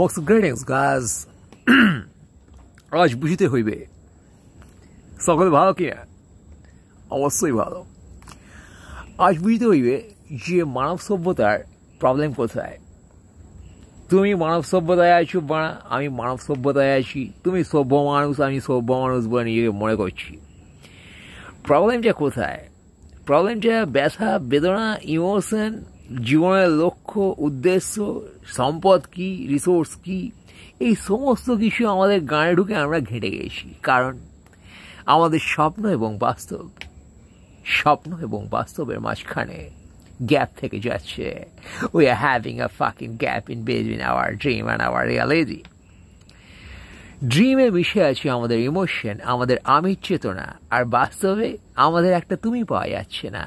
Most greetings, গাছ আজ বুঝিতে হইবে সকলে ভালো কিনা অবশ্যই ভালো আজ বুঝতে হইবে যে মানব সভ্যতার প্রবলেম কোথায় তুমি মানব সভ্যতায় আছো আমি মানব সভ্যতায় আছি তুমি সভ্য মানুষ আমি সভ্য মানুষ বলে নিজেকে মনে করছি প্রবলেমটা কোথায় প্রবলেমটা ব্যথা বেদনা ইমোশন জীবনের লক্ষ্য উদ্দেশ্য সম্পদ কি রিসোর্স কি এই সমস্ত কিছু আমাদের গানে ঢুকে আমরা ঘেটে গেছি কারণ আমাদের স্বপ্ন এবং বাস্তব স্বপ্ন এবং বাস্তবের মাঝখানে গ্যাপ থেকে যাচ্ছে we are having a fucking gap in between our dream and our reality ড্রিমে মিশে আছে আমাদের ইমোশন আমাদের আমির চেতনা আর বাস্তবে আমাদের একটা তুমি পাওয়া যাচ্ছে না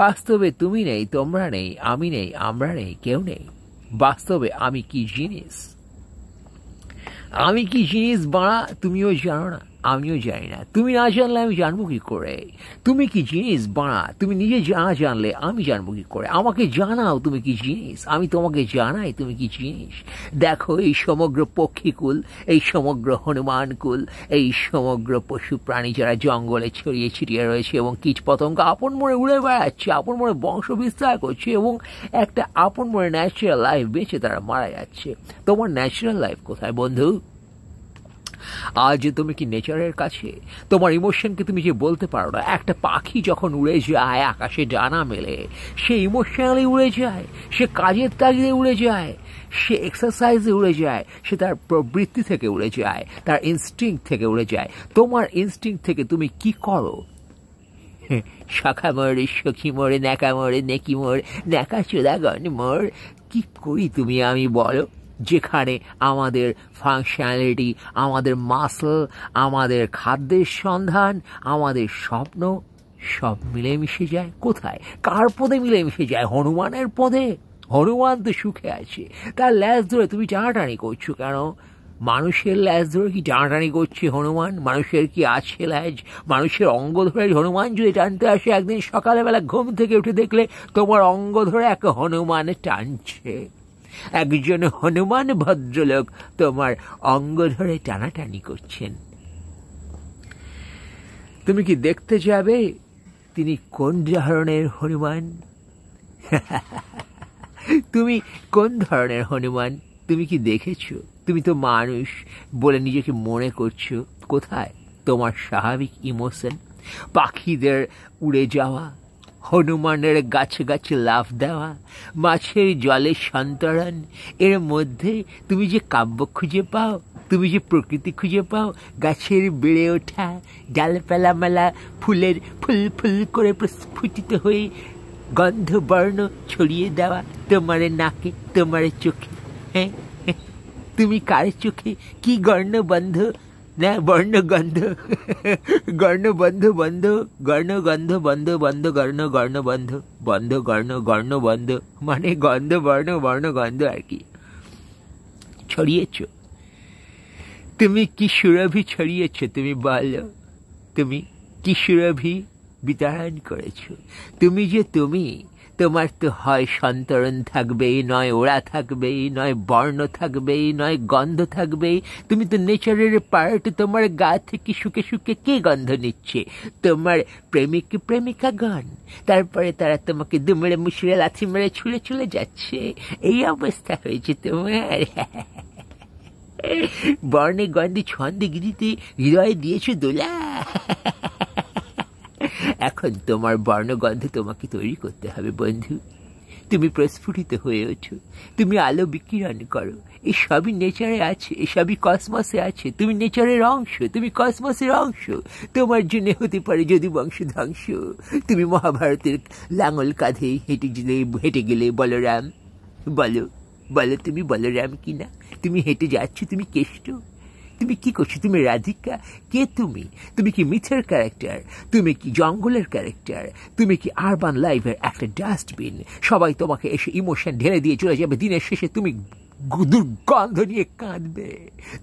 বাস্তবে তুমি নেই তোমরা নেই আমি নেই আমরা নেই কেউ নেই বাস্তবে আমি কি জিনিস আমি কি জিনিস বাড়া তুমিও জানো না আমিও জানি না তুমি না জানলে আমি জানবো কি করে তুমি কি জিনিস বাড়া তুমি নিজে না জানলে আমি জানবো কি করে আমাকে জানাও তুমি কি জিনিস আমি তোমাকে জানাই তুমি কি জিনিস দেখো এই সমগ্র পক্ষীকুল এই সমগ্র হনুমানকুল এই সমগ্র পশু প্রাণী যারা জঙ্গলে ছড়িয়ে ছিটিয়ে রয়েছে এবং কীট পতঙ্গ আপন মনে উড়ে বেড়াচ্ছে আপন মনে বংশ বিস্তার করছে এবং একটা আপন মনে ন্যাচারাল লাইফ বেঁচে তারা মারা যাচ্ছে তোমার ন্যাচারাল লাইফ কোথায় বন্ধু আজ তুমি কি নেচারের কাছে তোমার ইমোশনকে তুমি যে বলতে পারো না একটা পাখি যখন উড়ে যায় আকাশে ডানা মেলে সে ইমোশনালি উড়ে যায় সে কাজের তাগিদে উড়ে যায় সে এক্সারসাইজে উড়ে যায় সে তার প্রবৃত্তি থেকে উড়ে যায় তার ইনস্টিং থেকে উড়ে যায় তোমার ইনস্টিং থেকে তুমি কি করো শাখা মরে সখী মরে নেকা মরে নেকি মোড় ন্যাকা চোদাগণ মোড় কি করি তুমি আমি বলো যেখানে আমাদের ফাংশনালিটি আমাদের মাসল আমাদের খাদ্যের সন্ধান আমাদের স্বপ্ন সব মিলেমিশে যায় কোথায় কার পদে মিলেমিশে যায় হনুমানের পদে হনুমান তো সুখে আছে তার ল্যাস ধরে তুমি টানাটানি করছো কেন মানুষের ল্যাজ ধরে কি টানাটানি করছে হনুমান মানুষের কি আছে ল্যাজ মানুষের অঙ্গ ধরে হনুমান যদি টানতে আসে একদিন সকালবেলা ঘুম থেকে উঠে দেখলে তোমার অঙ্গ ধরে এক হনুমানে টানছে একজন হনুমান ভদ্রলোক তোমার অঙ্গ ধরে টানাটানি করছেন তুমি কি দেখতে যাবে তিনি কোন ধরনের হনুমান তুমি কোন ধরনের হনুমান তুমি কি দেখেছো তুমি তো মানুষ বলে নিজেকে মনে করছো কোথায় তোমার স্বাভাবিক ইমোশন পাখিদের উড়ে যাওয়া হনুমানের গাছে গাছে লাফ দেওয়া মাছের জলে সন্তরণ এর মধ্যে তুমি যে কাব্য খুঁজে পাও তুমি যে প্রকৃতি খুঁজে পাও গাছের বেড়ে ওঠা পেলা মেলা ফুলের ফুল ফুল করে প্রস্ফুটিত হয়ে গন্ধ বর্ণ ছড়িয়ে দেওয়া তোমার নাকে তোমার চোখে হ্যাঁ, হ্যাঁ তুমি কার চোখে কি গর্ণবন্ধ না বর্ণ গন্ধ গর্ণ বন্ধ বন্ধ গর্ণ গন্ধ বন্ধ বন্ধ গর্ণ গর্ণ বন্ধ বন্ধ গর্ণ গর্ণ বন্ধ মানে গন্ধ বর্ণ বর্ণ গন্ধ আর কি ছড়িয়েছ তুমি কি সুরভি ছড়িয়েছ তুমি বলো তুমি কি সুরভি বিতরণ করেছ তুমি যে তুমি তোমার তো হয় সন্তরণ থাকবেই নয় ওড়া থাকবেই নয় বর্ণ থাকবেই নয় গন্ধ থাকবেই তুমি তো নেচারের পার্ট তোমার গা থেকে শুকে শুকে কে গন্ধ নিচ্ছে তোমার প্রেমিক প্রেমিকাগণ তারপরে তারা তোমাকে দুমড়ে মুসড়ে লাথি মেরে ছুঁড়ে ছুলে যাচ্ছে এই অবস্থা হয়েছে তোমার বর্ণে গন্ধে ছন্দে গিরিতে হৃদয় দিয়েছো দোলা এখন তোমার বর্ণগন্ধ তোমাকে তৈরি করতে হবে বন্ধু তুমি প্রস্ফুটিত হয়ে ওঠো তুমি আলো বিকিরণ করো এসবই নেচারে আছে এসবই কসমসে আছে তুমি নেচারের অংশ তুমি কসমসের অংশ তোমার জন্য হতে পারে যদি বংশ ধ্বংস তুমি মহাভারতের লাঙল কাঁধে হেঁটে গেলে হেঁটে গেলে বলরাম বলো বলো তুমি বলরাম কিনা তুমি হেঁটে যাচ্ছ তুমি কেষ্ট তুমি কি করছো তুমি রাধিকা কে তুমি তুমি কি মিথের ক্যারেক্টার তুমি কি জঙ্গলের ক্যারেক্টার তুমি কি আরবান লাইফের একটা ডাস্টবিন সবাই তোমাকে এসে ইমোশন ঢেলে দিয়ে চলে যাবে দিনের শেষে তুমি দুর্গন্ধ নিয়ে কাঁদবে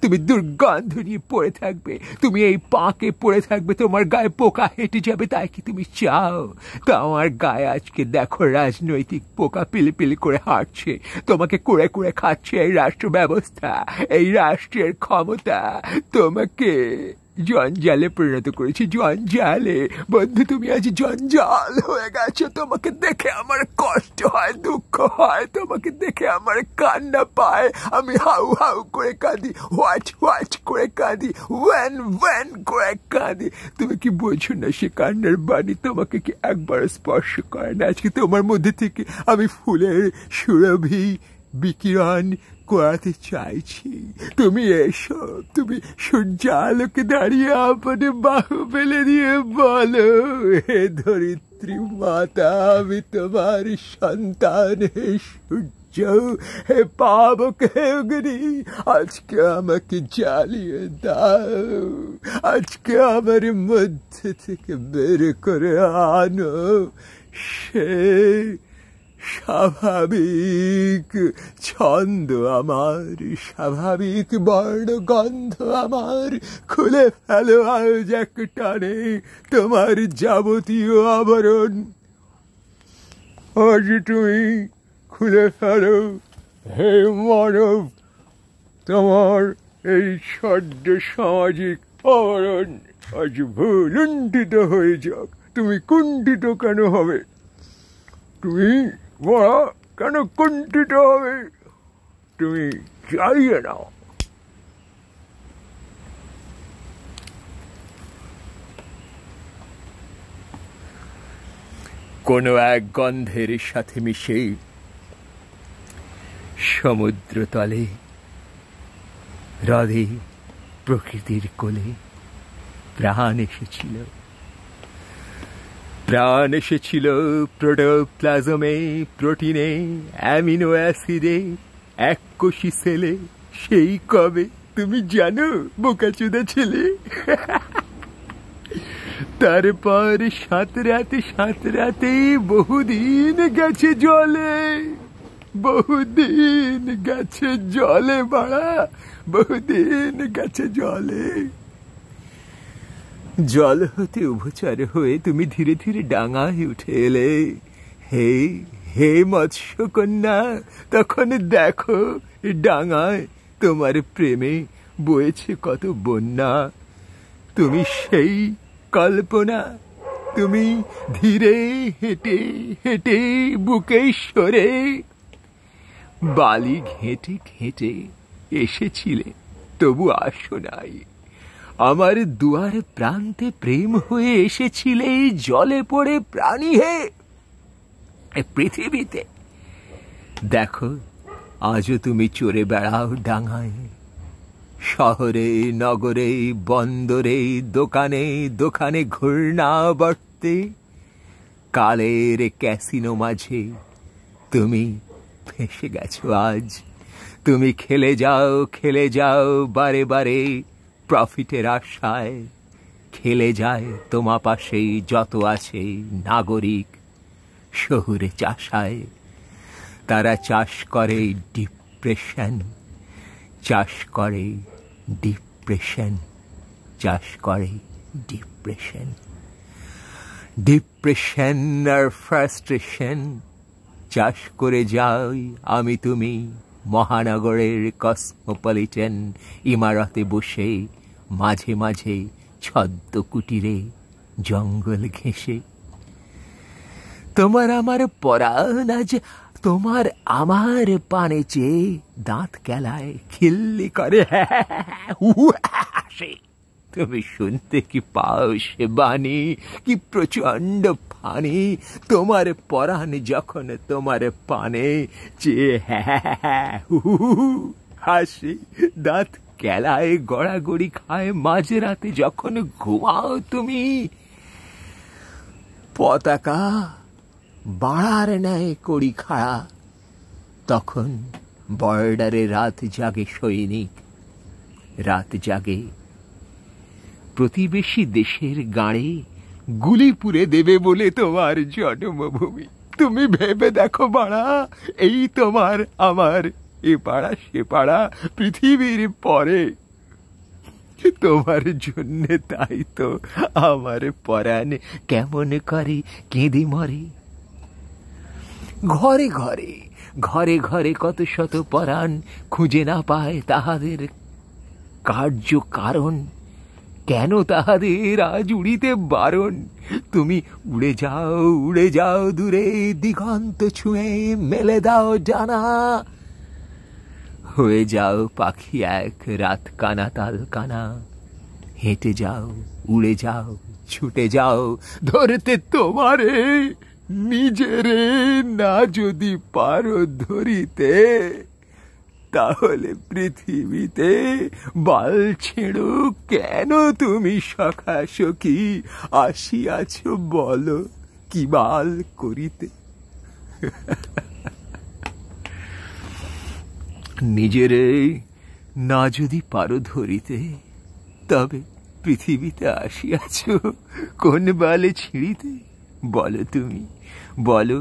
তুমি দুর্গন্ধ নিয়ে পড়ে থাকবে তুমি এই পাঁকে পড়ে থাকবে তোমার গায়ে পোকা হেঁটে যাবে তাই কি তুমি চাও তা আমার গায়ে আজকে দেখো রাজনৈতিক পোকা পিলিপিলি করে হাঁটছে তোমাকে কুড়ে কুড়ে খাচ্ছে এই রাষ্ট্র ব্যবস্থা এই রাষ্ট্রের ক্ষমতা তোমাকে জঞ্জালে পরিণত করেছি জঞ্জালে বন্ধু তুমি আজ জঞ্জাল হয়ে গেছো তোমাকে দেখে আমার কষ্ট হয় দুঃখ হয় তোমাকে দেখে আমার কান্না পায় আমি হাউ হাউ করে কাঁদি ওয়াচ ওয়াচ করে কাঁদি ওয়ান ওয়ান করে কাঁদি তুমি কি বোঝো না সে কান্নার বাণী তোমাকে কি একবার স্পর্শ করে না আজকে তোমার মধ্যে থেকে আমি ফুলের সুরভি বিকিরণ করাতে চাইছি তুমি এসো তুমি সূর্য আলোকে দাঁড়িয়ে আপনি বাহু ফেলে দিয়ে বলো হে ধরিত্রী মাতা আমি তোমার সন্তান হে সূর্য হে পাবক হে অগ্নি আজকে আমাকে জ্বালিয়ে দাও আজকে আমার মধ্যে থেকে বের করে আনো সে স্বাভাবিক ছন্দ আমার স্বাভাবিক বর্ণ গন্ধ আমার খুলে ফেলো আজ এক টানে তোমার যাবতীয় আবরণ আজ তুমি খুলে ফেলো হে মানব তোমার এই সদ্য সামাজিক আবরণ আজ ভুলুণ্ঠিত হয়ে যাক তুমি কুণ্ঠিত কেন হবে তুমি বড় কেন কুণ্ঠিত হবে তুমি চাইয়ে নাও কোনো এক গন্ধের সাথে মিশে সমুদ্রতলে হ্রদে প্রকৃতির কোলে প্রাণ এসেছিল প্রাণ এসেছিল প্রোটোপ্লাজমে প্রোটিনে অ্যামিনো অ্যাসিডে এক কোষি সেলে সেই কবে তুমি জানো বোকাচুদা ছেলে তারপর সাত রাতে সাত রাতে বহুদিন গেছে জলে বহুদিন গেছে জলে বাড়া বহুদিন গেছে জলে জল হতে উভচার হয়ে তুমি ধীরে ধীরে ডাঙায় উঠে এলে হে হে মৎস্যকন্যা তখন দেখো ডাঙায় তোমার প্রেমে বয়েছে কত বন্যা তুমি সেই কল্পনা তুমি ধীরে হেঁটে হেঁটে বুকে সরে বালি ঘেঁটে ঘেঁটে এসেছিলে তবু আসো নাই আমার দুয়ার প্রান্তে প্রেম হয়ে এসেছিলে জলে পড়ে প্রাণী হে পৃথিবীতে দেখো আজও তুমি চড়ে বেড়াও ডাঙায় শহরে নগরে বন্দরে দোকানে দোকানে বর্তে কালের ক্যাসিনো মাঝে তুমি ফেসে গেছো আজ তুমি খেলে যাও খেলে যাও বারে বারে প্রফিটের আশায় খেলে যায় তোমা পাশেই যত আছে নাগরিক শহুরে চাষায় তারা চাষ করে ডিপ্রেশন চাষ করে ডিপ্রেশন চাষ করে ডিপ্রেশন ডিপ্রেশন আর ফ্রাস্ট্রেশন চাষ করে যাই আমি তুমি মহানগরের কসমোপলিটন ইমারতে বসেই মাঝে মাঝে ছদ্ম কুটিরে জঙ্গল ঘেঁষে তোমার আমার পরাণ আজ তোমার আমার পানে চেয়ে দাঁত কেলায় খিল্লি করে তুমি শুনতে কি পাও সে বাণী কি প্রচন্ড ফানি তোমার পরাণ যখন তোমার পানে চেয়ে হ্যাঁ, হ্যাঁ, হ্যাঁ হাসি দাঁত কেলায় গড়াগড়ি খায় রাতে যখন ঘুমাও তুমি পতাকা বাড়ার ন্যায় করি খাড়া তখন বর্ডারে রাত জাগে সৈনিক রাত জাগে প্রতিবেশী দেশের গাড়ে গুলি পুড়ে দেবে বলে তোমার জন্মভূমি তুমি ভেবে দেখো বাড়া এই তোমার আমার এ পাড়া সে পাড়া পৃথিবীর পরে তোমার জন্যে তাই তো আমার পরাণ কেমন করে কেঁদে মরে ঘরে ঘরে ঘরে ঘরে কত শত পরাণ খুঁজে না পায় তাহাদের কার্য কারণ কেন তাহাদের আজ উড়িতে বারণ তুমি উড়ে যাও উড়ে যাও দূরে দিগন্ত ছুঁয়ে মেলে দাও জানা হয়ে যাও পাখি এক রাত কানা তাল কানা হেঁটে যাও উড়ে যাও ছুটে যাও ধরতে তোমারে নিজেরে না যদি পারো ধরিতে তাহলে পৃথিবীতে বাল ছেড়ো কেন তুমি সখা সখি আসিয়াছ বলো কি বাল করিতে নিজেরে না যদি পারো ধরিতে তবে পৃথিবীতে আসিয়াছ কোন বালে ছিঁড়িতে বলো তুমি বলো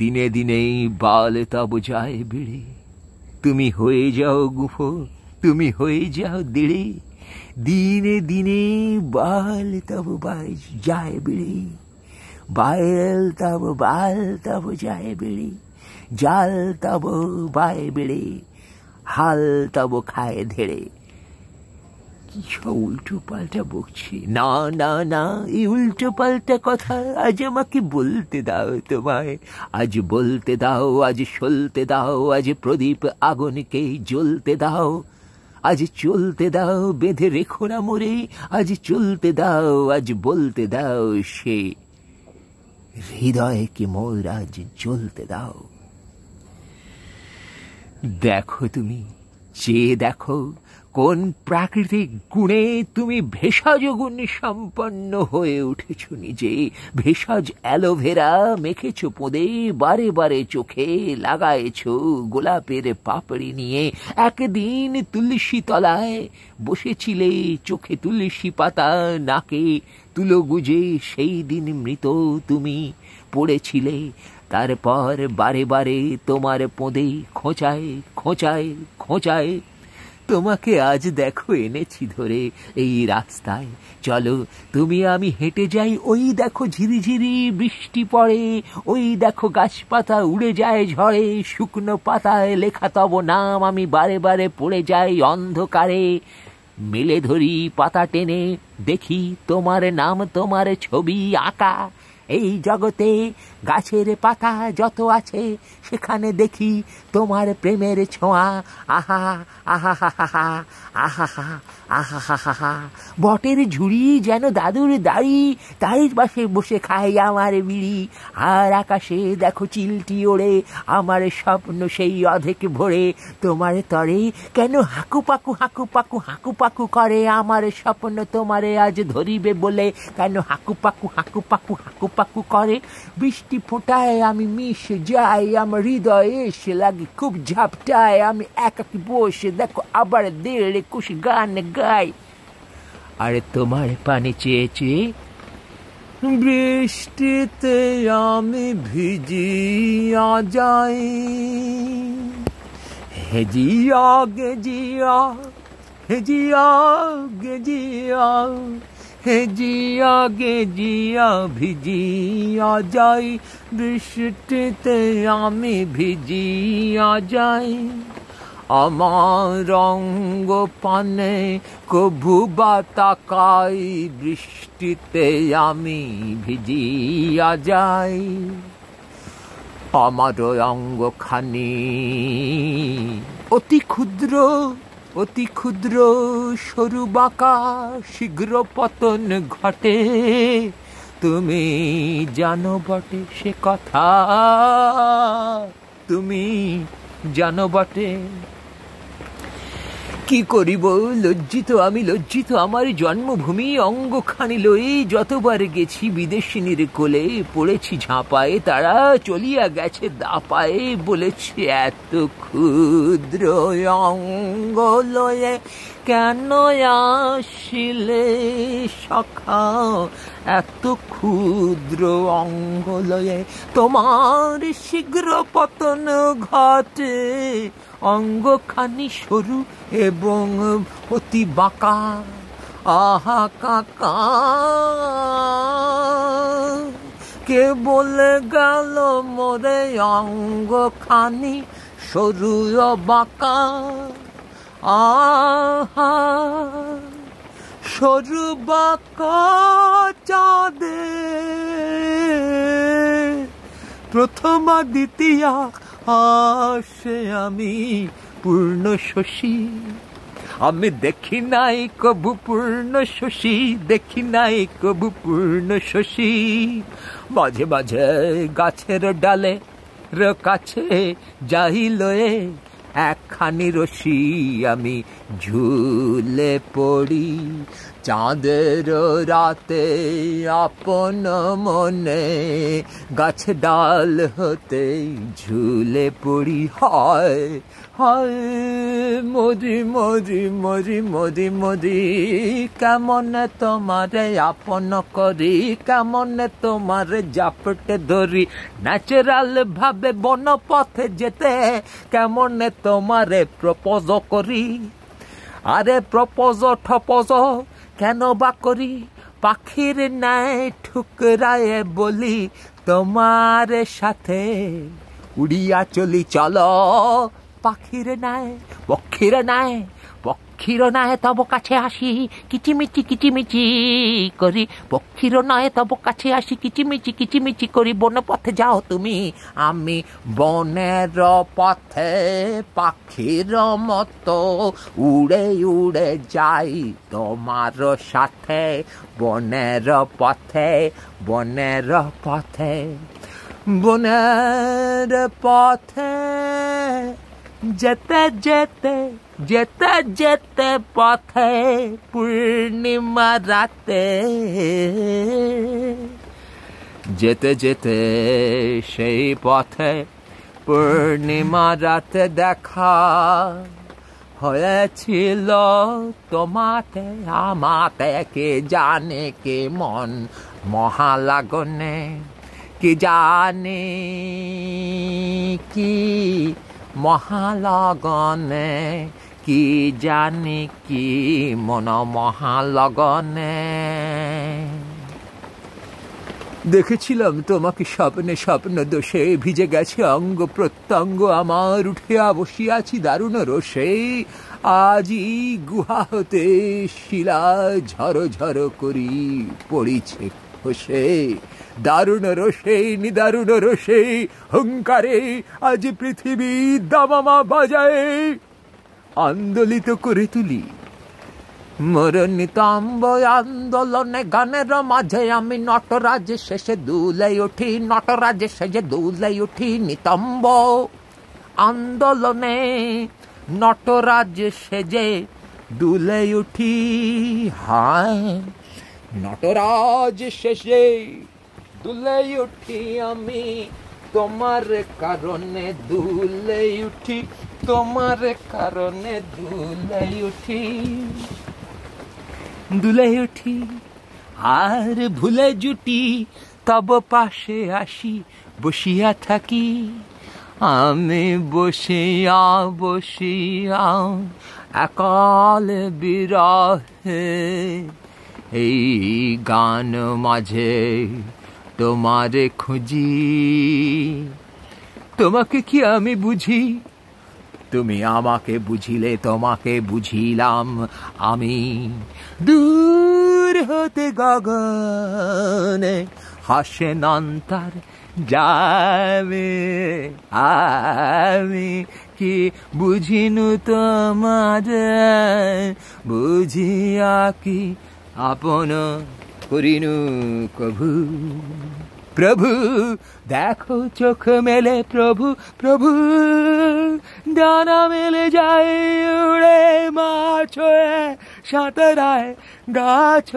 দিনে দিনেই বাল তব যায় বেড়ে তুমি হয়ে যাও গুফো তুমি হয়ে যাও দেড়ে দিনে দিনে বাল তব যায় বেড়ে বায়েল তব বাল তব যায় বেড়ে জাল তব বায় বেড়ে হালতা খায় ধেড়ে কি সব উল্টো পাল্টা বকছি না না না এই উল্টো পাল্টা কথা আজ আমাকে বলতে দাও তোমায় আজ বলতে দাও আজ সলতে দাও আজ প্রদীপ আগুনকে জ্বলতে দাও আজ চলতে দাও বেঁধে রেখো না মোরে আজ চলতে দাও আজ বলতে দাও সে হৃদয়কে মোর আজ চলতে দাও দেখো তুমি চেয়ে দেখো কোন প্রাকৃতিক গুণে তুমি ভেষজ গুণ সম্পন্ন হয়ে উঠেছ নিজে ভেষজ অ্যালোভেরা মেখেছ পোদে বারে বারে চোখে লাগায়েছ গোলাপের পাপড়ি নিয়ে একদিন তুলসী তলায় বসেছিলে চোখে তুলসী পাতা নাকে তুলো গুজে সেই দিন মৃত তুমি পড়েছিলে তারপর বারে বারে তোমার পোঁদে খোঁচায় খোঁচায় খোঁচায় তোমাকে আজ দেখো এনেছি ধরে এই রাস্তায় চলো তুমি আমি হেঁটে যাই ওই দেখো ঝিরিঝিরি বৃষ্টি পড়ে ওই দেখো গাছপাতা উড়ে যায় ঝড়ে শুকনো পাতায় লেখা তব নাম আমি বারে বারে পড়ে যাই অন্ধকারে মেলে ধরি পাতা টেনে দেখি তোমার নাম তোমার ছবি আঁকা এই জগতে গাছের পাতা যত আছে সেখানে দেখি তোমার প্রেমের ছোঁয়া আহা আহা হা হা আহা হা হা হা হা বটের ঝুড়ি যেন দাদুর দাড়ি তারির পাশে বসে খায় আমার বিড়ি আর আকাশে দেখো চিলটি ওড়ে আমার স্বপ্ন সেই অধেক ভরে তোমার তরে কেন হাকু পাকু হাঁকু পাকু হাঁকু পাকু করে আমার স্বপ্ন তোমারে আজ ধরিবে বলে কেন হাকু পাকু হাঁকু পাকু হাঁকু পাকু করে বৃষ্টি ফোটায় আমি মিশে যাই আমার হৃদয়ে এসে লাগে খুব ঝাপটায় আমি একাকি বসে দেখো আবার দেড় একুশ গান গান চাই আরে তোমার পানি চেয়ে চেয়ে বৃষ্টিতে আমি ভিজিয়া যাই হেজিয়া গেজিয়া হেজিয়া গেজিয়া হেজিয়া গেজিয়া ভিজিয়া যাই বৃষ্টিতে আমি ভিজিয়া যাই আমার অঙ্গ পানে কভুবা তাকাই বৃষ্টিতে আমি ভিজিয়া যাই আমার অঙ্গখানি অতি ক্ষুদ্র অতি ক্ষুদ্র সরু বাঁকা শীঘ্র পতন ঘটে তুমি জানো বটে সে কথা তুমি জানো বটে কি করিব লজ্জিত আমি লজ্জিত আমার জন্মভূমি অঙ্গখানি লই যতবার গেছি বিদেশিনীর কোলে পড়েছি ঝাঁপায়ে তারা চলিয়া গেছে দাপায়ে বলেছে এত ক্ষুদ্র অঙ্গ লয়ে কেন আসিলে সখা এত ক্ষুদ্র অঙ্গ লয়ে তোমার শীঘ্র পতন ঘটে অঙ্গখানি সরু এবং অতি বাঁকা আহা কাকা কে বলে গেল মোরে অঙ্গখানি সরু বাঁকা আহা সরু বাঁকা চাঁদে প্রথমা দ্বিতীয়া আসে আমি পূর্ণ শশী আমি দেখি নাই কবু পূর্ণ শশী দেখি নাই কবু পূর্ণ শশী মাঝে মাঝে গাছের ডালে র কাছে যাই লয়ে একখানি রশি আমি ঝুলে পড়ি চাঁদের রাতে আপন মনে গাছ ডাল হতে ঝুলে পড়ি হয় হয় মরি মরি মরি মরি মোদি কেমন তোমারে আপন করি কেমন তোমারে জাপটে ধরি ন্যাচারাল ভাবে বন পথে যেতে কেমন তোমারে প্রপোজ করি আরে প্রপোজ ঠপোজ কেন বা করি পাখির ন্যায় ঠুকরায় বলি তোমার সাথে উড়িয়া চলি চলো পাখির নাই পক্ষীর নাই পক্ষীর নয় তব কাছে আসি কিচিমিচি কিচিমিচি করি পক্ষীর নয় তব কাছে আসি কিচিমিচি কিচিমিচি করি বন পথে যাও তুমি আমি বনের পথে পাখির মতো উড়ে উড়ে যাই তোমার সাথে বনের পথে বনের পথে বনের পথে যেতে যেতে যেতে যেতে পথে পূর্ণিমা রাতে যেতে যেতে সেই পথে পূর্ণিমা রাতে দেখা হয়েছিল তোমাতে আমাতে কে জানে কে মন মহালাগনে কি জানে কি মহালগনে কি জানি কি মন মহালগনে দেখেছিলাম তোমাকে স্বপ্নে স্বপ্ন দোষে ভিজে গেছে অঙ্গ প্রত্যঙ্গ আমার উঠিয়া বসিয়াছি দারুণ রোষে আজই গুহা হতে শিলা ঝর ঝর করি পড়িছে খসে দারুণ রোষে নিদারুণ রোষে হুঙ্কারে আজ পৃথিবী দামামা বাজায় আন্দোলিত করে তুলি মোর নিতাম্ব আন্দোলনে গানের মাঝে আমি নটরাজ শেষে দুলাই উঠি নটরাজ সেজে দুলাই উঠি নিতম্ব আন্দোলনে নটরাজ সেজে দুলাই উঠি হায় নটরাজ শেষে দুলাই উঠি আমি তোমার কারণে দুলে উঠি তোমার কারণে দুলাই উঠি দুলাই উঠি আর ভুলে জুটি তব পাশে আসি বসিয়া থাকি আমি বসিয়া বসিয়া একাল বিরহে এই গান মাঝে তোমারে খুঁজি তোমাকে কি আমি বুঝি তুমি আমাকে বুঝিলে তোমাকে বুঝিলাম আমি দূর হতে গগনে হাসে নন্তার যাবে আমি কি বুঝিনু তোমার বুঝিয়া কি আপন করিনু কভু প্রভু দেখো চোখ মেলে প্রভু প্রভু ডানা মেলে যায় উড়ে মাছ হয়ে সাঁতরায় গাছ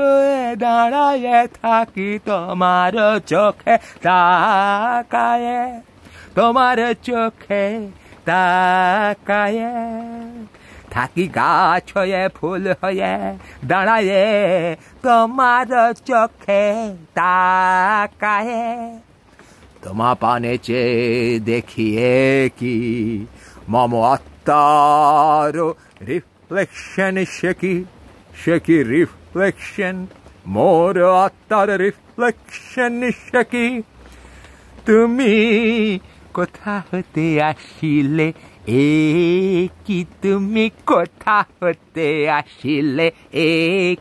দাঁড়ায় থাকি তোমার চোখে তাকায় তোমার চোখে তাকায় থাকি গাছ হয়ে ফুল হয়ে দাঁড়ায়ে তোমার চোখে তাকায়ে তোমা পানে চে দেখিয়ে কি মম আত্মার রিফ্লেকশন সে কি সে কি রিফ্লেকশন মোর আত্মার রিফ্লেকশন সে কি তুমি কোথা হতে আসিলে এ কি তুমি কোথা হতে আসিলে এ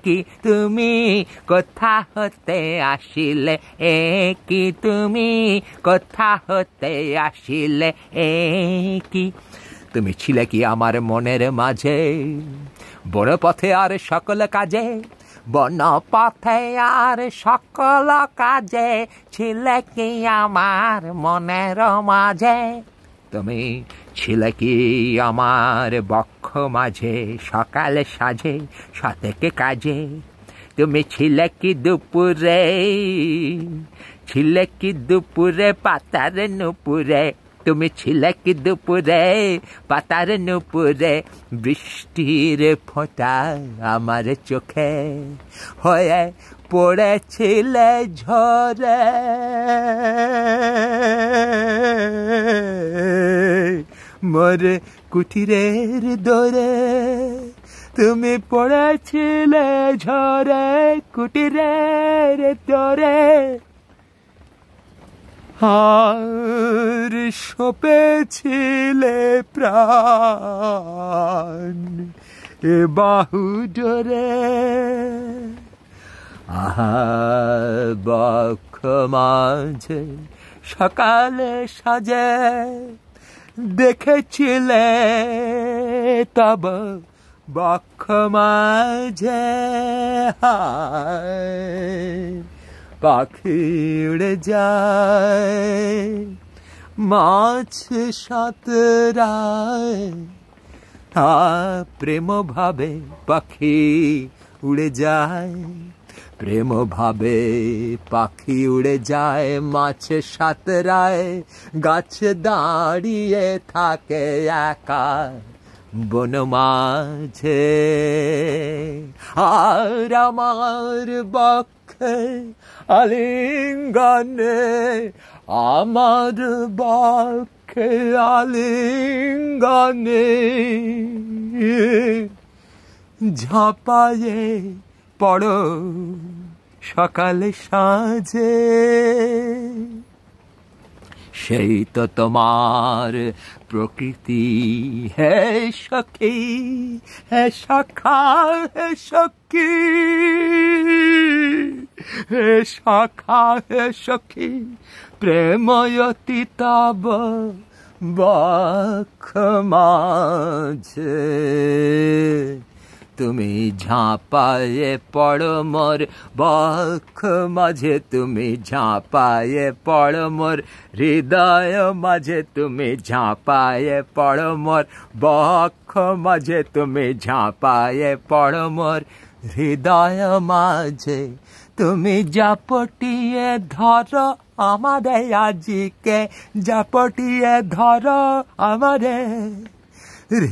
কি তুমি কোথা হতে আসিলে এ কি তুমি কোথা হতে আসিলে এ কি তুমি ছিলে কি আমার মনের মাঝে বড় পথে আর সকল কাজে বনপথে আর সকল কাজে ছিলে কি আমার মনের মাঝে তুমি ছিলে কি আমার বক্ষ মাঝে সকালে সাজে সতেকে কাজে তুমি ছিলে কি দুপুরে ছিলে কি দুপুরে পাতার নুপুরে তুমি ছিলে কি দুপুরে পাতার নুপুরে বৃষ্টির ফোঁটা আমার চোখে হয়ে পড়েছিলে ঝরে মোর কুঠিরের দরে তুমি পড়েছিলে ঝরে কুটিরের দরে আর সপেছিলে প্রাণ এ বাহু জোরে আহা মাঝে সকালে সাজে দেখেছিলে তব বক্ষ মাঝে হায় পাখি উড়ে যায় মাছ সাতরায় হা প্রেম ভাবে পাখি উড়ে যায় প্রেম ভাবে পাখি উড়ে যায় মাছ সাতরায় গাছ দাঁড়িয়ে থাকে একা বন মাঝে আর আমার বক আলিঙ্গনে আমার বাক্যে আলিঙ্গনে ঝাঁপায়ে পড় সকালে সাজে সেই তো তোমার প্রকৃতি হে সখী হে সখা হে সখী হে সখা হে সখী প্রেময়তিতাব বক্ষ মাঝে তুমি ঝাঁপায়ে পড় মোর বক্ষ মাঝে তুমি ঝাঁপায়ে পড় মোর হৃদয় মাঝে তুমি ঝাঁপায়ে পড় মোর বক্ষ মাঝে তুমি ঝাঁপায়ে পড় মোর হৃদয় মাঝে তুমি জাপটিয়ে ধর আমাদের আজিকে জাপটিয়ে ধর আমাদের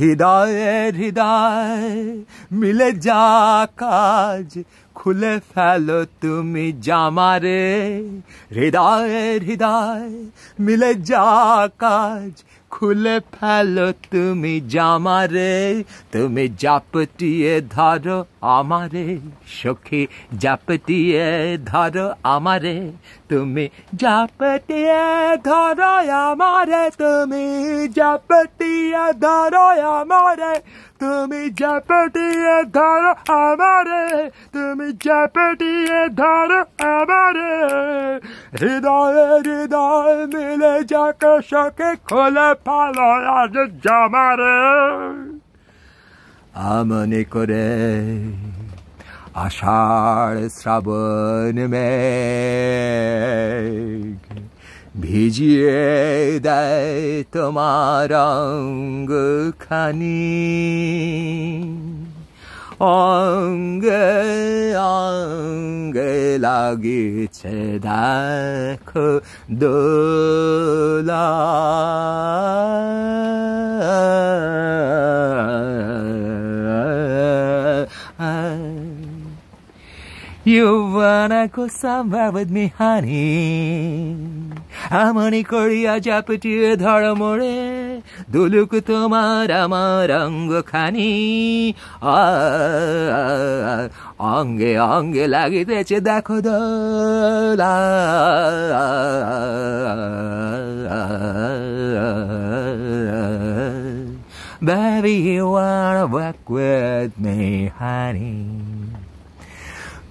হৃদয়ের হৃদয় মিলে যা কাজ খুলে ফেলো তুমি জামারে হৃদয়ের হৃদয় মিলে যা কাজ খুলে ফেলো তুমি জামারে তুমি জাপটিয়ে ধরো আমারে সখী জাপতিয়ে ধর আমারে তুমি জাপতিয়ে ধর আমারে তুমি জাপতিয়ে ধর আমারে তুমি জাপটিয়ে ধর আমারে তুমি জাপটিয়ে ধর আমারে হৃদয়ে হৃদয় মিলে যাকে সখে খোলে পালো আজ জামারে আমনে করে আষাঢ় শ্রাবণ মে ভিজিয়ে দেয় তোমার অঙ্গ খানি অঙ্গ অঙ্গ লাগিছে দেখো দোলা You wanna go somewhere with me, honey? আমনি করিয়া জাপটিয়ে ধর মোড়ে দুলুক তোমার আমার অঙ্গ খানি অঙ্গে অঙ্গে লাগিতেছে দেখো দোলা Baby, you wanna walk with me, honey.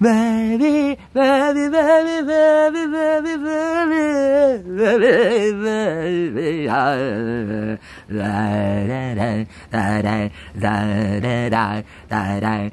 Baby, baby, baby, baby, baby, baby, baby, baby, baby,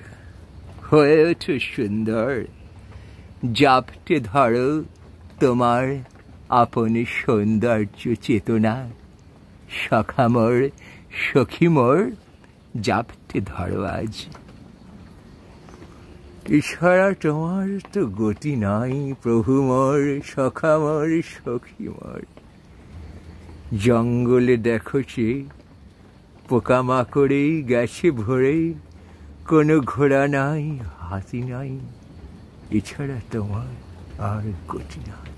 হয়ে ওঠো সুন্দর জাপটে ধরো তোমার আপন সৌন্দর্য চেতনা সখামর সখীমর জাপটে ধরো আজ ইশারা তোমার তো গতি নাই প্রভুমর সখামর সখীমর জঙ্গলে দেখো সে পোকামাকড়েই গেছে ভরে কোনো ঘোড়া নাই হাসি নাই এছাড়া তোমার আর গতি নাই